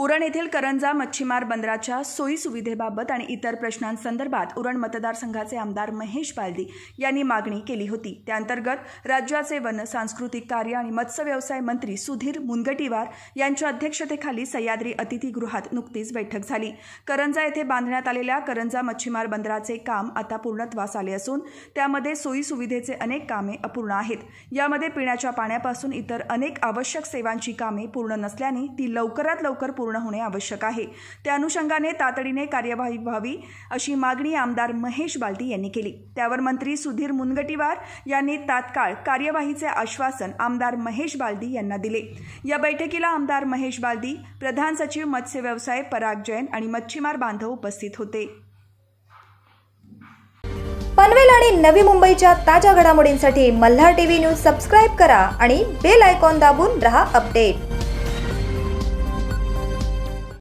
उरण येथील करंजा मच्छीमार बंदराच्या सोयीसुविधेबाबत आणि इतर प्रश्नांसंदर्भात उरण मतदारसंघाचे आमदार महेश बालदी यांनी मागणी केली होती त्याअंतर्गत राज्याचे वन सांस्कृतिक कार्य आणि मत्स्यव्यवसाय मंत्री सुधीर मुनगटीवार यांच्या अध्यक्षतेखाली सह्याद्री अतिथीगृहात नुकतीच बैठक झाली करंजा येथे बांधण्यात आलेल्या करंजा मच्छीमार बंदराचे काम आता पूर्णत्वास आले असून त्यामध्ये सोयीसुविधेचे अनेक कामे अपूर्ण आहेत यामध्ये पिण्याच्या पाण्यापासून इतर अनेक आवश्यक सेवांची कामे पूर्ण नसल्याने ती लवकरात लवकर पूर्ण होणे आवश्यक आहे त्या अनुषंगाने तातडीने कार्यवाही व्हावी अशी मागणी आमदार महेश बालदी यांनी केली त्यावर मंत्री सुधीर मुनगटीवार यांनी तात्काळ कार्यवाहीचे आश्वासन आमदार महेश बालदी यांना दिले या बैठकीला आमदार महेश बालदी प्रधान सचिव मत्स्य व्यवसाय पराग जैन आणि मच्छीमार बांधव उपस्थित होते पनवेल आणि नवी मुंबईच्या ताज्या घडामोडींसाठी मल्हार टीव्ही न्यूज सबस्क्राईब करा आणि बेल आयकॉन दाबून रहा अपडेट